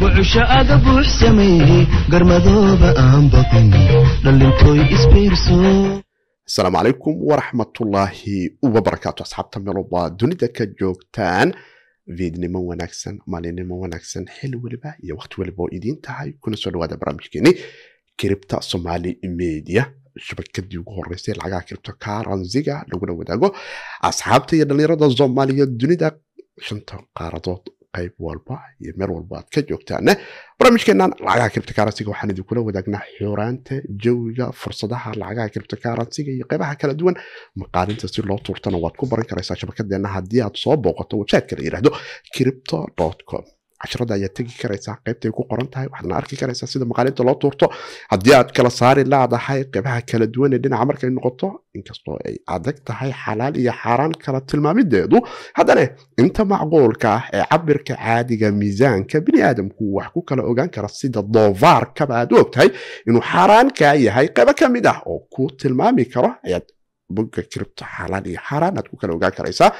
buucsho aga buux garmadooba aan baqin dhalintoy isbiirso asalaamu calaykum waraxmatullaahi wabarakaatu asxaabta meelobaa dunida ka joogtaan viidnimo wanaagsan maalinimo wanaagsan xili weliba iyo waqti weliba oo idiin tahay kuna soo dhawaada barnaamijkeeni kiribta somaali media shabakadii ugu horeysay lacagaha cripto karansiga laguna wadaago asxaabta iyo dhallinyarada soomaaliya dunida shanta qaaradood qayb walba iyo meel walba aad ka joogtaana barnaamijkeenan lacagaha kiribto karansiga waxaan idinkula wadaagnaa xuraanta jawiga fursadaha lacagaha kiribto karansiga iyo qeybaha kala duwan maqaalinta si loo tuurtana waad ku baran karaysaa shabakadeenna haddii aad soo booqato websiteka la yirahdo cripto com cashrada ayaad tegi karaysaa qaybtay ku qoran tahay waxaadna arki karaysaa sida maqaalinta loo tuurto haddii aad kala saari laadahay qeybaha kala duwan ee dhinaca markay noqoto inkastoo ay adag tahay xalaal iyo xaaraan kala tilmaamideedu haddana inta macquulka ah ee cabirka caadiga miisaanka bini aadamku wax ku kala ogaan kara sida doovaarkaba aad u ogtahay inuu xaaraanka yahay qaybo ka mid ah oo ku tilmaami karo ayaad boga kiribto xalaal iyo xaaraan aad ku kala ogaan karaysaa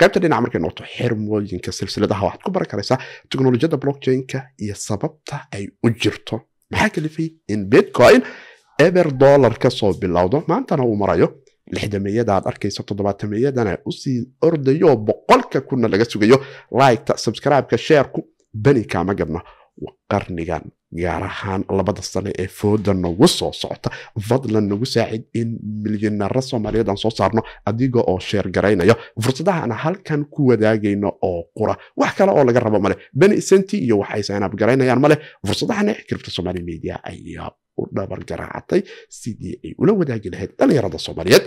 qaybta dhinaca markay noqoto xirmooyinka silsiladaha waxaad ku baran karaysaa teknolojiyadda blockchainka iyo sababta ay u jirto maxaa kalifay in bitcoin eber dollar ka soo bilowdo maantana uu marayo lixdameeyada aad arkayso toddobaatameyadana usii ordayo boqolka kuna laga sugayo liketa subscribeka sheerku baninkaama gadna qarnigan gaar ahaan labada sane ee fooda nagu soo socta fadlan nagu saacid in milyonara soomaaliyeed aan soo saarno adiga oo sheergaraynaya fursadaha aan halkan ku wadaagayno oo qura wax kale oo laga rabo male beni isenti iyo waxay garaynayaan male fursadahana kiribta somaali media ayaa u dhabar garaacatay sidii ay ula wadaagi lahayd dhallinyarada soomaaliyeed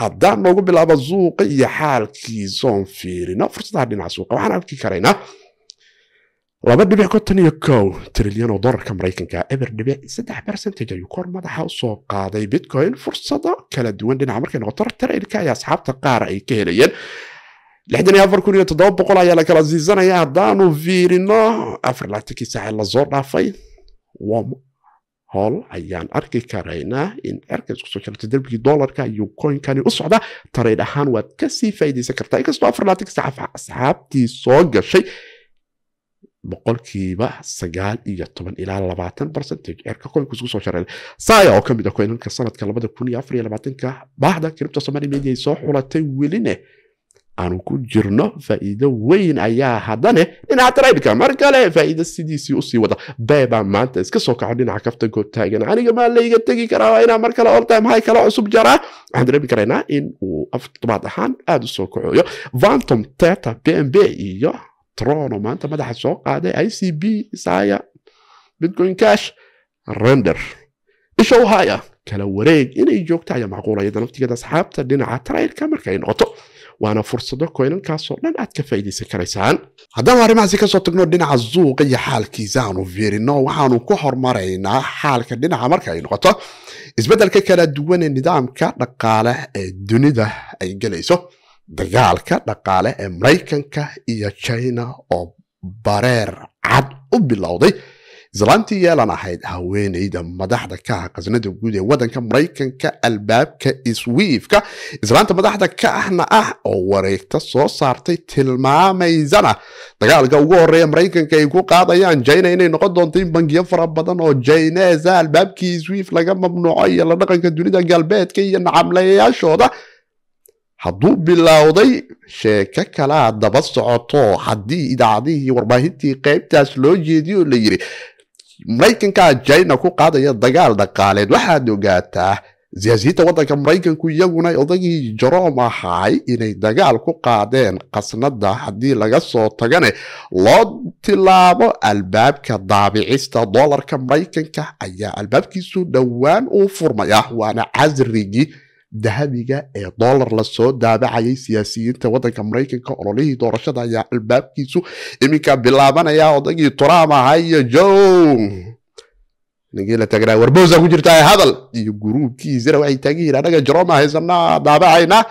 haddaan noogu bilaabo suuqa iyo xaalkii soon fiirino fursadaha dhinaca suuqa waxaan arki karaynaa laba dhibic konton iyo kow trilyan oo dolarka maraykanka eber dhibic saddex bercentage ayuu koor madaxa usoo qaaday bitcoin fursado kala duwan dhinaca markay noqoto trailka ay asxaabta qaar ay ka helayeen lixdan iyo afar kun iyo toddoba boqol ayaa la kala siisanaya haddaanu fiirino afarlaatankii saace lasoo dhaafay wom hool ayaan arki karaynaa in cerka isku soo jarta darbigii iyo koynkani u socda tarayd ahaan waad kasii faa'iidaysan kartaa inkastoo afarlaatankii saaca asxaabtii soo gashay boqolkiiba sagaal iyo toban ilaa labaatan percentage eerka koobkiisku soo shareel saya oo kamid ah koinanka sanadka labada kun iyo afar iyo labaatanka bahda kiribta soomaaliya media ay soo xulatay weline aanu ku jirno faa'iido weyn ayaa haddane dhinaca taraydka mar kale faa'iido sidiisii usii wada beebaa maanta iska soo kaco dhinaca kafta goobtaagan aniga maa layga tegi karaa waa inaa mar kale all high kala cusub jaraa waxaan dareemi karaynaa in uu afar toddobaad ahaan aada u soo vantom teta b m b iyo tron oo maanta madaxa soo qaaday i c b isaya bitcoin cash render isha u haya kala wareeg inay joogto ayaa macquul iyada naftigeeda asxaabta dhinaca trailka marka ay noqoto waana fursado koynankaasoo dhan aad ka faa'iidaysan karaysaan haddaan arrimahaasi kasoo tagno dhinaca zuuqa iyo xaalkiisa aanu fiirino waxaanu ku hormaraynaa xaalka dhinaca marka ay noqoto isbeddelka kala duwan ee nidaamka dhaqaale ee dunida ay gelayso dagaalka dhaqaale ee maraykanka iyo china oo bareer cad u bilowday islaantii yeelan ahayd haweeneyda madaxda ka ah khasnada guud ee wadanka maraykanka albaabka iswiifka islaanta madaxda ka ahna ah oo wareegta soo saartay tilmaamaysana dagaalka ugu horreeya maraykanka ay ku qaadayaan jina inay noqon doonto in bangiyo fara badan oo jinesa albaabkii iswiif laga mamnuuco iyo la dhaqanka dunida galbeedka iyo nacamlayayaashooda hadduu bilowday sheeko kalaa daba socoto haddii idaacadihii warbaahintii qeybtaas loo jeediyo la yiri maraykankaa jina ku qaadaya dagaal dhaqaaleed waxaad ogaataa siyaasiyiinta waddanka maraykanku iyaguna odagii jarom ahaay inay dagaal ku qaadeen qasnada haddii laga soo tagane loo tilaabo albaabka daabicista doolarka maraykanka ayaa albaabkiisu dhowaan u furmaya waana casrigii dahabiga ee dollar lasoo daabacayay siyaasiyiinta waddanka maraykanka ololihii doorashada ayaa albaabkiisu iminka bilaabanaya odagii trump ahaa iyo jow ninkii la tagnaa warbosa ku jirtaa hadal iyo guruubkiisina waxay taagan yihiin anaga jaroma haysanaa daabacaynaa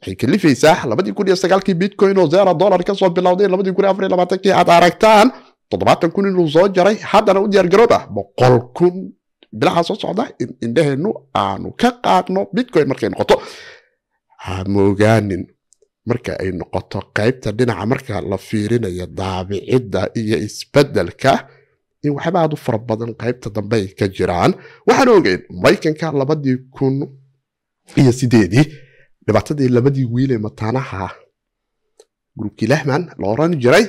waxay kalifaysaa labadii kun iyo sagaalkii bitcoin oo zero dollar kasoo bilowday labadii kun iyo afar iyo labaatanki aad aragtaan toddobaatan kun inuu soo jaray haddana u diyaar garooba boqol kun bilaha soo socda in indhaheennu aanu ka qaadno bitcoin markay noqoto hamogaanin marka ay noqoto qaybta dhinaca marka la fiirinayo daabicidda iyo isbeddelka in waxba aad u fara badan qaybta dambe ay ka jiraan waxaan ogeyn maraykanka labadii kun iyo sideedii dhibaatadii labadii wiil ee mataanaha gruubkii lehman la oran jiray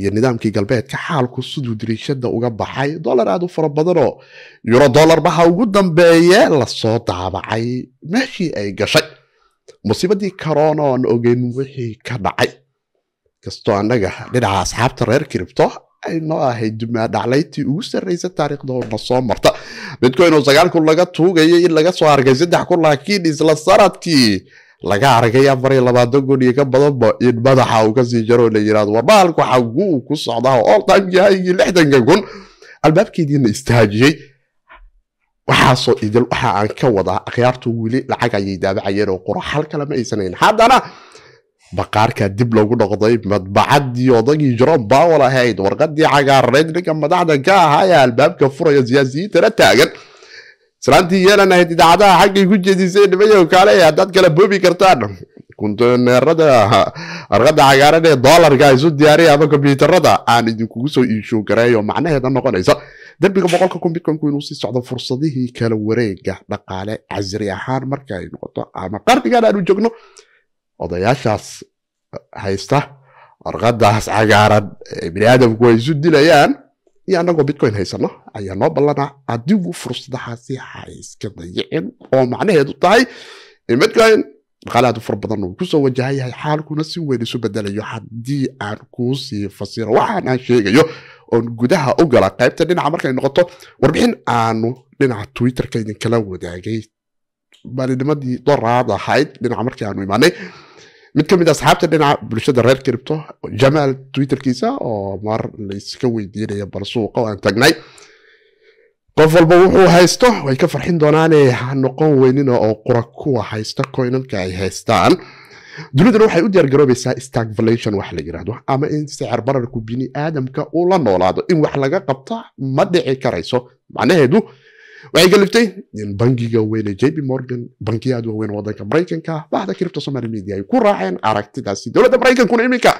iyo nidaamkii galbeedka xaalku siduu diriishada uga baxay dolar aad u fara badanoo yuro dolar baha ugu dambeeye lasoo daabacay meeshii ay gashay musiibadii karoona oo ogeyn wixii ka dhacay kastoo annaga dhinaca asxaabta reer kiribto ay noo ahayd dumaadhaclayntii ugu sarraysa taariikhdana soo marta bitcoin oo sagaal kun laga tuugayo in laga soo arkay saddex kun laakiin isla sanadkii laga arkay afar labaatan kun iyo ka badanba in madaxa uu kasii jaro la yirahdo war xagu uu ku socdaa oo lixdanka kun albaabkeediina istaajiyey waxaasoo idil waxa aan ka wadaa akhyaartu weli lacag ayay daabacayeen oo qoraxal kalema aysanayn haddana baqaarka dib lagu noqday madbacadii odagii jerome bawel ahayd warqadii cagaaraneyd ninka madaxda ka ahaa ee albaabka furaya siyaasiyiintana taagan salaantii yeelanahayd idaacadaha xaggay ku jedisay nimayow kaaleya haddaad kala boobi kartaan kunteneerada warqada cagaaran ee doolarka ah, isu diyaariya ama kombyuutarada aan idinkugu soo iishow gareeyo macnaheeda noqonaysa dembiga boqolka kun inuu sii socdo fursadihii kala wareega dhaqaale casri ahaan marka ay ah, noqoto ama qarnigan aanu joogno odayaashaas eh, haysta warqadaas cagaaran ee eh, bini aadamku ay isu dilayaan iyo annagoo bitcoin haysano ayaa noo ballanaa adigu fursadahaasi haiska dayicin oo macnaheedu tahay in bitcoin dhaqaalaadu far badan uu kusoo yahay xaalkuna si weyn isu bedelayo haddii aan kuusii fasiro waxaan aan sheegayo oon gudaha u gala qaybta dhinaca markay noqoto warbixin aanu dhinaca twitterka idinkala wadaagay maalinimadii doraad ahayd dhinaca markii aanu imaanay mid ka mid a ah asxaabta dhinaca bulshada reer cripto jamaal twitterkiisa oo mar layska weydiinaya bal suuqa waan tagnay qof walba wuxuu haysto way ka farxin doonaane ha noqon weynina oo qura kuwa haysta koynanka ay haystaan duniduna waxay u diyaargaroobaysaa stagflation wax la yidhaahdo ama in sicir bararku bini aadamka uu la noolaado in wax laga qabta ma dhici karayso macnaheedu waxay galiftay in bangiga weyne j b morgan bangiya aad waaweyn wadanka maraykanka bahda kiribta somali media ay ku raaceen aragtidaasi dowladda maraykankuna iminka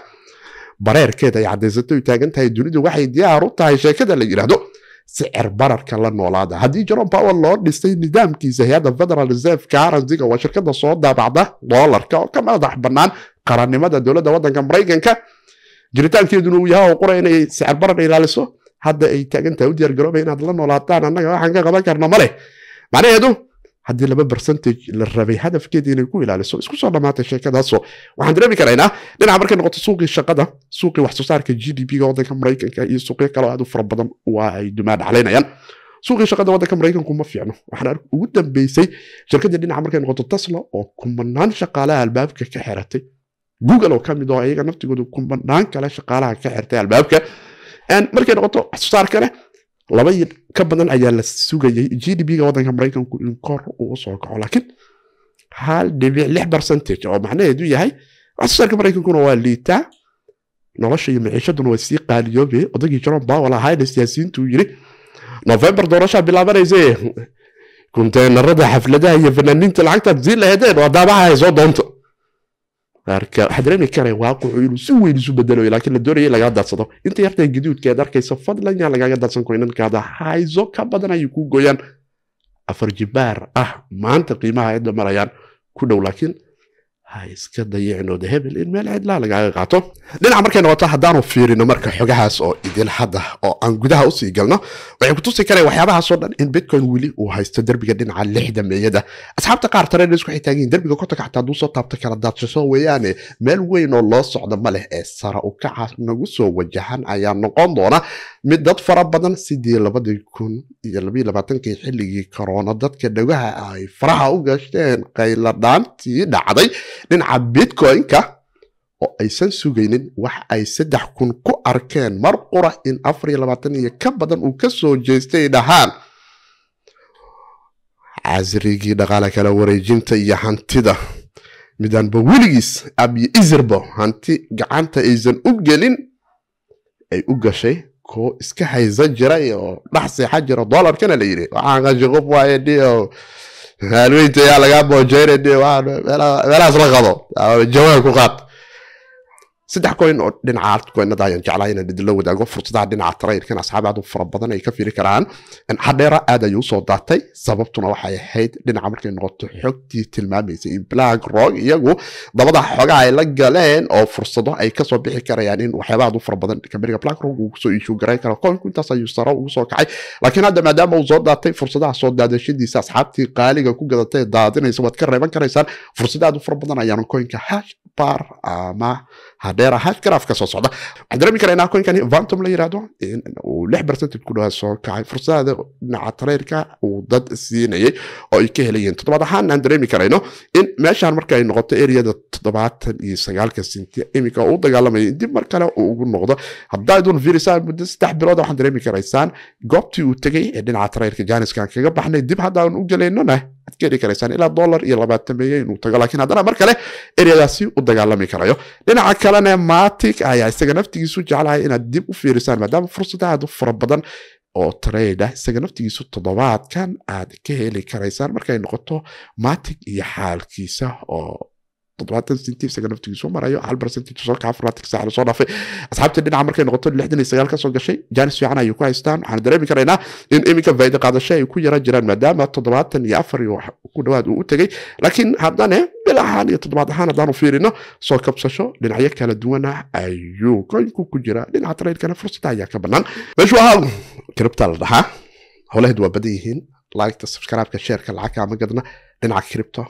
bareerkeeda ay caddaysatay u taagan tahay dunidu waxay diyaar u tahay sheekada la yidhaahdo sicir bararka la noolaada haddii john power loo dhisay nidaamkiisa hay-adda federal reserve karansiga waa shirkada soo daabacda doolarka oo ka madax bannaan qarannimada dowladda wadanka maraykanka jiritaankeeduna uu yahay oo qora inay sicir barar ilaaliso hadda ay taagantaha u diyaar garooba inaad la noolaataan annaga waxaan ka qaban karno male macnaheedu haddii laba barcentage la rabay hadafkeeda inay ku ilaaliso isku soo dhammaatay sheekadaaso waxaan dareemi karaynaa dhinaca markay noqoto suuqii shaqada suuqii wax soo saarka g d p-ga waddanka maraykanka iyo suuqyo kale oo aad u fara badan waa dumaa dhaxlaynayaan suuqii shaqada waddanka maraykanku ma fiicno waxaan ugu dambeysay shirkadii dhinaca markay noqoto tasla oo kumanaan shaqaalaha albaabka ka xiratay google oo ka mid oo ah, iyaga naftigooda kumanaan kale shaqaalaha ka xirtay albaabka markay noqoto waxsoosaar laba yir ka badan ayaa la sugayay g d b-ga wadanka maraykanku in kor uu soo kaco laakiin hal dhibic lix bercentage oo macnaheedu yahay waxsoosaarka maraykankuna waa liitaa nolosha iyo maciishaduna way sii qaaliyoobe odaygii john bowel ahayna siyaasiyiintu yiri november doorashaa bilaabanayse kunteenarada xafladaha iyo fanaaniinta lacagtaad sii laheedeen waa daabaha haysoo doonto waxaad dareemi karaa waaqicu inuu si weyn isu bedelo laakiin la doonaya in lagaa daadsado inta yartay gaduudkaad arkaysa fadlan yaan lagaaga daadsan karo inankaada hayso ka badan ayay kuu gooyaan afar jibaar ah maanta qiimaha aadda marayaan ku dhow laakiin iska dayicnoode hebel in meel cidlaa lagaaga qaato dhinaca markayna wataa haddaanu fiirino marka xogahaas oo idil hadda oo aan gudaha usii galno waxay ku tusi kareen waxyaabahaasoo dhan in bitcoin weli uu haysto derbiga dhinaca lixda meeyada asxaabta qaar tarena isku xitaagiin derbiga kotonka xataa hadduu soo taabto kala daadshaso weeyaane meel weyn oo loo socda ma leh ee sara u kaca nagu soo wajahan ayaa noqon doona mid dad fara badan sidii labadii kun iyo labaiy labaatankii xilligii korona dadka dhagaha ay faraha u gashteen qayladhaantii dhacday dhinaca bitcoin oo aysan sugaynin wax ay saddex kun ku arkeen mar qura in afar afariyo labaatan iyo ka badan uu ka soo jeestay dhahaan casrigii dhaqaale kala wareejinta iyo hantida midaanba weligiis abiyo isirbo hanti gacanta aysan u gelin ay u gashay kuwo iska haysan jiray oo dhex seexa jira dollarkana la yidhi waxaanqashiqub waaye dhi maalweynta yaa lagaa moojeynay dhi meelahaas la qado jawaab ku qaad saddex goyn oo dhinaca altcoinada ayaan jeclaa inaan idinla wadaago fursadaha dhinaca traydkan asxaab aad u fara badan ay ka firi karaan hadheera aad ayuu soo daatay sababtuna waxay ahayd dhinaca markay noqoto xogtii tilmaamaysay in black rock iyagu dabada xogaa ay la galeen oo fursado ay kasoo bixi karayaan in waxyaaba aad u fara badan kambaniga black rock uu kusoo iishuu garay karo koonku intaas ayuu saro ugu soo kacay laakiin hadda maadaama uu soo daatay fursadaha soo daadashadiisa asxaabtii qaaliga ku gadatay daadinaysa waad ka reeban karaysaan fursado aad u fara badan ayaan koinka hashbar ama hadhe beeraha karaafka soo socda waxaan dareemi karaa in acoinkan vantum la yirahdo uu lix barcentage ku soo kacay fursada dhinaca tareyrka uu dad siinayay oo ay ka helayeen toddobaad ahaan aan dareemi karayno in meeshaan marka ay noqoto eriyada toddobaatan iyo sagaalka sinti iminka uu dagaalamaya dib mar kale uu ugu noqdo haddaydun fiirisaa muddo saddex bilood waxaan dareemi karaysaan goobtii uu tegay ee dhinaca tareyrka jaaniskan kaga baxnay dib haddaan u gelaynona geli ka karaysaan ilaa dolar iyo labaatan meeye inuu tago laakiin haddana mar kale eryadaasi u dagaalami karayo dhinaca kalena matic ayaa isaga naftigiisu jeclahay inaad dib u fiirisaan maadaama fursad aad u fara badan oo trada isaga naftigiisu toddobaadkan aad ka heli karaysaan markay noqoto matic iyo xaalkiisa oo todobaatancentifsaga naftigiisoo marayo hal barcentage soo kaa farlaatanka saxda soo dhaafay asxaabtii dhinaca markay noqoto lixdan iyo sagaal ka gashay jaanis fiican ayay ku haystaan waxaan dareemi karaynaa in iminka faa'ido qaadasho ay ku yara jiraan maadaama toddobaatan iyo afar iyo ku dhawaad uu u tegey laakiin haddane bil ahaan iyo toddobaad ahaan haddaanu fiirino soo kabsasho dhinacyo kala duwan ayuu koynku ku jira dhinaca taraydkana fursada ayaa ka bannaan meeshu ahaa kiribta la dhahaa howlaheed waa badan yihiin laagta subscribeka sheerka lacagka ama gadna dhinaca kiribto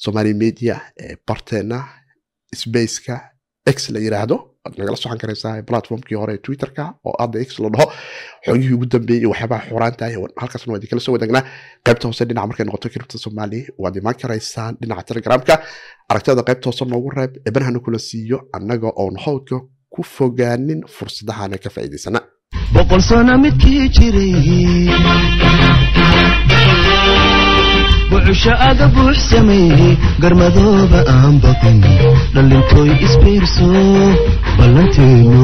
somali media ee barteena spaceka x la yiraahdo waad nagala socon karaysaa platformkii hore twitterka oo adda x la dhaho xogihii ugu dambeeyey waxyaabaha xuraantahay halkaasna waa idinkala soo wadaagnaa qaybta hoose dhinaca markay noqoto kiribta soomaali waad imaan karaysaan dhinaca telegramka aragtada qaybta hoose noogu reeb ebanahana kula siiyo annaga oon howdka ku fogaanin fursadahana ka faa'iidaysana boqol sano midkii jiray buuxsho aga buuxsamayey garmadooba aan baqin dhallintooy isbiirso ballanteenu